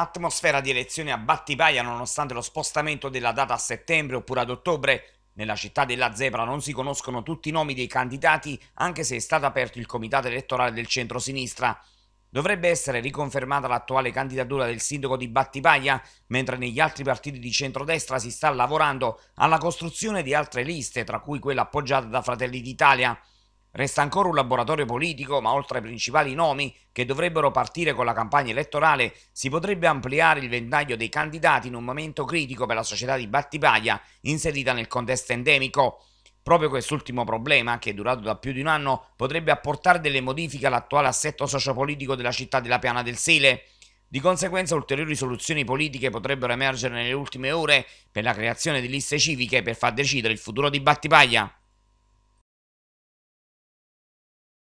Atmosfera di elezioni a Battipaglia nonostante lo spostamento della data a settembre oppure ad ottobre. Nella città della Zebra non si conoscono tutti i nomi dei candidati anche se è stato aperto il comitato elettorale del centro-sinistra. Dovrebbe essere riconfermata l'attuale candidatura del sindaco di Battipaglia, mentre negli altri partiti di centrodestra si sta lavorando alla costruzione di altre liste, tra cui quella appoggiata da Fratelli d'Italia. Resta ancora un laboratorio politico, ma oltre ai principali nomi che dovrebbero partire con la campagna elettorale, si potrebbe ampliare il ventaglio dei candidati in un momento critico per la società di Battipaglia inserita nel contesto endemico. Proprio quest'ultimo problema, che è durato da più di un anno, potrebbe apportare delle modifiche all'attuale assetto sociopolitico della città della Piana del Sele. Di conseguenza ulteriori soluzioni politiche potrebbero emergere nelle ultime ore per la creazione di liste civiche per far decidere il futuro di Battipaglia.